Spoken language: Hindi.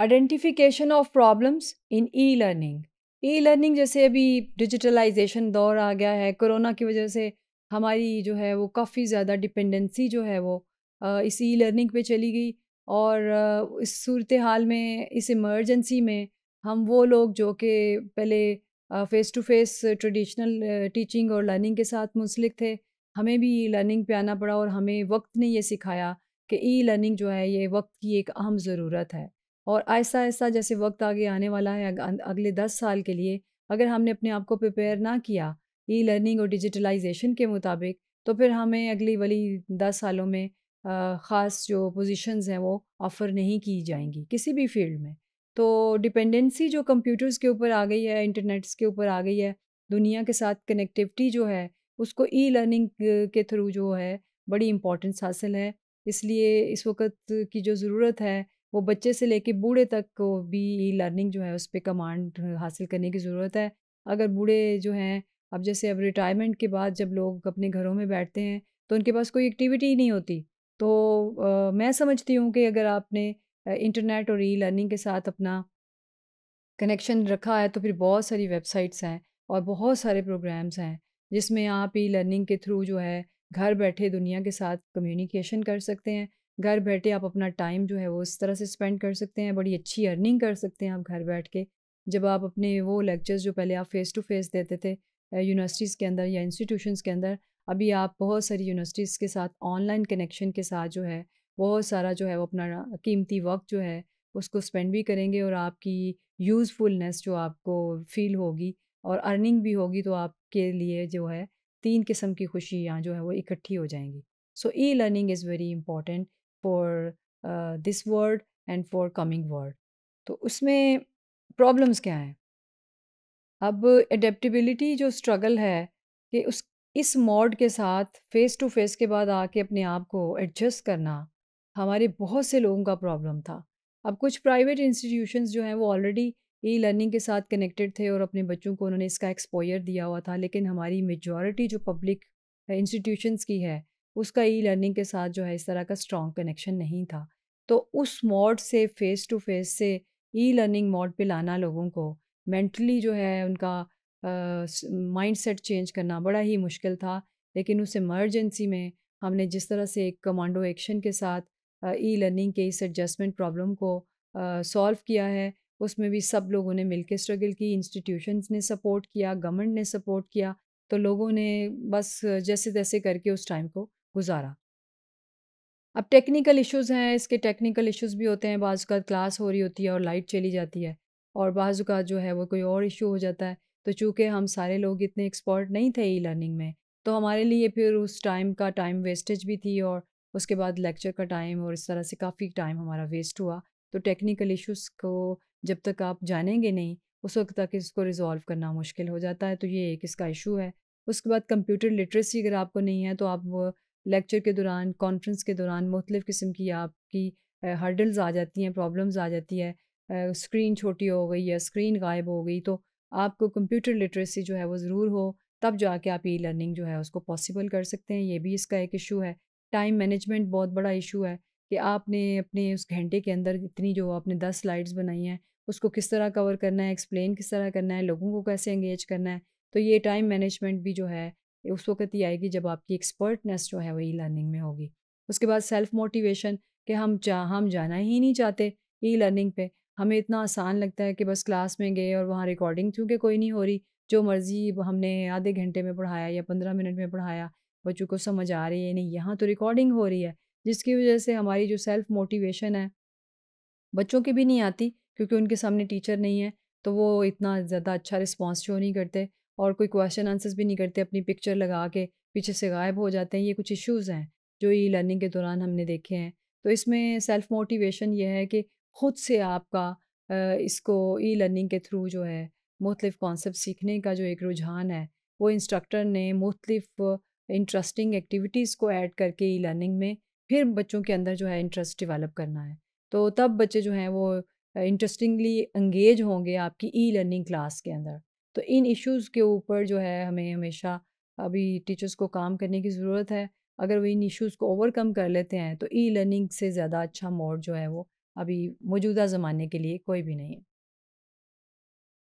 identification of problems in e learning e learning जैसे अभी डिजिटलाइजेशन दौर आ गया है कोरोना की वजह से हमारी जो है वो काफ़ी ज़्यादा डिपेंडेंसी जो है वो इस ई लर्निंग पे चली गई और इस सूरत हाल में इस इमरजेंसी में हम वो लोग जो कि पहले face to face traditional teaching और लर्निंग के साथ मुंसलिक थे हमें भी ई लर्निंग पे आना पड़ा और हमें वक्त ने ये सिखाया कि ई लर्निंग जो है ये वक्त की एक अहम ज़रूरत है और ऐसा आहिस्ता जैसे वक्त आगे आने वाला है अगले दस साल के लिए अगर हमने अपने आप को प्रिपेयर ना किया ई लर्निंग और डिजिटलाइजेशन के मुताबिक तो फिर हमें अगली वाली दस सालों में ख़ास जो पोजीशंस हैं वो ऑफ़र नहीं की जाएंगी किसी भी फील्ड में तो डिपेंडेंसी जो कंप्यूटर्स के ऊपर आ गई है इंटरनेट्स के ऊपर आ गई है दुनिया के साथ कनेक्टिविटी जो है उसको ई लर्निंग के थ्रू जो है बड़ी इम्पोर्टेंस हासिल है इसलिए इस वक्त की जो ज़रूरत है वो बच्चे से लेके बूढ़े तक को भी ई लर्निंग जो है उस पर कमांड हासिल करने की ज़रूरत है अगर बूढ़े जो हैं अब जैसे अब रिटायरमेंट के बाद जब लोग अपने घरों में बैठते हैं तो उनके पास कोई एक्टिविटी नहीं होती तो आ, मैं समझती हूँ कि अगर आपने इंटरनेट और ई लर्निंग के साथ अपना कनेक्शन रखा है तो फिर बहुत सारी वेबसाइट्स हैं और बहुत सारे प्रोग्राम्स हैं जिसमें आप ई लर्निंग के थ्रू जो है घर बैठे दुनिया के साथ कम्युनिकेशन कर सकते हैं घर बैठे आप अपना टाइम जो है वो इस तरह से स्पेंड कर सकते हैं बड़ी अच्छी अर्निंग कर सकते हैं आप घर बैठ के जब आप अपने वो लेक्चर्स जो पहले आप फ़ेस टू फेस देते थे यूनिवर्सिटीज़ के अंदर या इंस्टीट्यूशंस के अंदर अभी आप बहुत सारी यूनिवर्सिटीज़ के साथ ऑनलाइन कनेक्शन के साथ जो है बहुत सारा जो है वो अपना कीमती वक्त जो है उसको स्पेंड भी करेंगे और आपकी यूज़फुलनेस जो आपको फील होगी और अर्निंग भी होगी तो आपके लिए जो है तीन किस्म की खुशियाँ जो है वो इकट्ठी हो जाएंगी so e learning is very important for this word and for coming word तो उसमें प्रॉब्लम्स क्या हैं अब एडेप्टिबिलिटी जो स्ट्रगल है कि उस इस मॉड के साथ फेस टू फेस के बाद आके अपने आप को एडजस्ट करना हमारे बहुत से लोगों का प्रॉब्लम था अब कुछ प्राइवेट इंस्टीट्यूशंस जो हैं वो ऑलरेडी ई लर्निंग के साथ कनेक्टेड थे और अपने बच्चों को उन्होंने इसका एक्सपोयर दिया हुआ था लेकिन हमारी मेजॉरिटी जो पब्लिक इंस्टीट्यूशंस की है उसका ई लर्निंग के साथ जो है इस तरह का स्ट्रॉन्ग कनेक्शन नहीं था तो उस मोड से फेस टू फेस से ई लर्निंग मोड पे लाना लोगों को मेंटली जो है उनका माइंड सेट चेंज करना बड़ा ही मुश्किल था लेकिन उस इमरजेंसी में हमने जिस तरह से एक कमांडो एक्शन के साथ ई लर्निंग के इस एडजस्टमेंट प्रॉब्लम को सॉल्व किया है उसमें भी सब लोगों ने मिलकर स्ट्रगल की इंस्टीट्यूशंस ने सपोर्ट किया गवर्नमेंट ने सपोर्ट किया तो लोगों ने बस जैसे तैसे करके उस टाइम को गुजारा अब टेक्निकल इश्यूज हैं इसके टेक्निकल इश्यूज भी होते हैं बाज़ का क्लास हो रही होती है और लाइट चली जाती है और बाज़ का जो है वो कोई और इशू हो जाता है तो चूँकि हम सारे लोग इतने एक्सपर्ट नहीं थे ई e लर्निंग में तो हमारे लिए फिर उस टाइम का टाइम वेस्टेज भी थी और उसके बाद लेक्चर का टाइम और इस तरह से काफ़ी टाइम हमारा वेस्ट हुआ तो टेक्निकल इश्यूज को जब तक आप जानेंगे नहीं उस वक्त तक इसको रिजॉल्व करना मुश्किल हो जाता है तो ये एक इसका इशू है उसके बाद कंप्यूटर लिटरेसी अगर आपको नहीं है तो आप लेक्चर के दौरान कॉन्फ्रेंस के दौरान मुख्तलिफ़ किस्म की आपकी हर्डल्स आ जाती हैं प्रॉब्लम्स आ जाती है स्क्रीन छोटी हो गई या स्क्रीन गायब हो गई तो आपको कंप्यूटर लिटरेसी जो है वो ज़रूर हो तब जाके आप ई लर्निंग जो है उसको पॉसिबल कर सकते हैं ये भी इसका एक इशू है टाइम मैनेजमेंट बहुत बड़ा इशू है कि आपने अपने उस घंटे के अंदर इतनी जो आपने दस स्लाइड्स बनाई हैं उसको किस तरह कवर करना है एक्सप्लेन किस तरह करना है लोगों को कैसे इंगेज करना है तो ये टाइम मैनेजमेंट भी जो है उस वक्त ही आएगी जब आपकी एक्सपर्टनेस जो है वो ई लर्निंग में होगी उसके बाद सेल्फ मोटिवेशन कि हम जा हम जाना ही नहीं चाहते ई लर्निंग पे हमें इतना आसान लगता है कि बस क्लास में गए और वहाँ रिकॉर्डिंग क्योंकि कोई नहीं हो रही जो मर्ज़ी हमने आधे घंटे में पढ़ाया या पंद्रह मिनट में पढ़ाया बच्चों को समझ आ रही है नहीं यहाँ तो रिकॉर्डिंग हो रही है जिसकी वजह से हमारी जो सेल्फ मोटिवेशन है बच्चों की भी नहीं आती क्योंकि उनके सामने टीचर नहीं है तो वो इतना ज़्यादा अच्छा रिस्पॉन्स शो नहीं करते और कोई क्वेश्चन आंसर्स भी नहीं करते अपनी पिक्चर लगा के पीछे से गायब हो जाते हैं ये कुछ इश्यूज़ हैं जो ई लर्निंग के दौरान हमने देखे हैं तो इसमें सेल्फ मोटिवेशन ये है कि ख़ुद से आपका इसको ई लर्निंग के थ्रू जो है मुख्तफ कॉन्सेप्ट सीखने का जो एक रुझान है वो इंस्ट्रक्टर ने मुख्तफ इंटरेस्टिंग एक्टिविटीज़ को ऐड करके ई लर्निंग में फिर बच्चों के अंदर जो है इंटरेस्ट डिवेलप करना है तो तब बच्चे जो हैं वो इंटरेस्टिंगली इंगेज होंगे आपकी ई लर्निंग क्लास के अंदर तो इन इश्यूज़ के ऊपर जो है हमें हमेशा अभी टीचर्स को काम करने की ज़रूरत है अगर वो इन इश्यूज़ को ओवरकम कर लेते हैं तो ई लर्निंग से ज़्यादा अच्छा मोड जो है वो अभी मौजूदा ज़माने के लिए कोई भी नहीं है